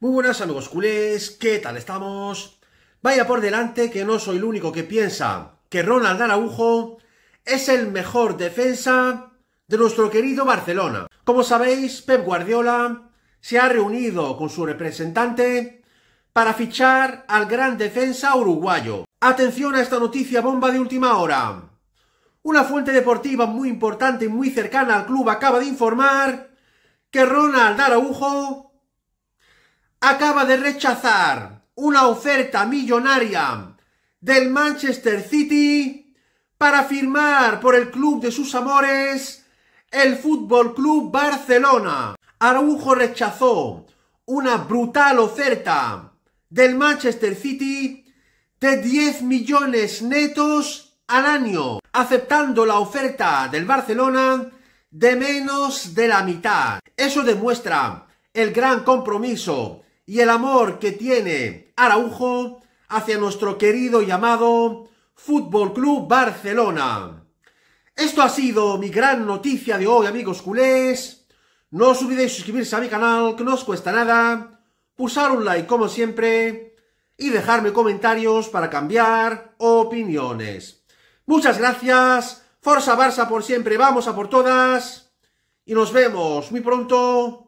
Muy buenas amigos culés, ¿qué tal estamos? Vaya por delante que no soy el único que piensa que Ronald Araujo es el mejor defensa de nuestro querido Barcelona. Como sabéis, Pep Guardiola se ha reunido con su representante para fichar al gran defensa uruguayo. Atención a esta noticia bomba de última hora. Una fuente deportiva muy importante y muy cercana al club acaba de informar que Ronald Araujo acaba de rechazar una oferta millonaria del Manchester City para firmar por el club de sus amores, el Fútbol Club Barcelona. Araujo rechazó una brutal oferta del Manchester City de 10 millones netos al año, aceptando la oferta del Barcelona de menos de la mitad. Eso demuestra el gran compromiso y el amor que tiene Araujo hacia nuestro querido y amado Fútbol Club Barcelona. Esto ha sido mi gran noticia de hoy, amigos culés. No os olvidéis suscribirse a mi canal, que no os cuesta nada. Pulsar un like, como siempre. Y dejarme comentarios para cambiar opiniones. Muchas gracias. Forza Barça por siempre. Vamos a por todas. Y nos vemos muy pronto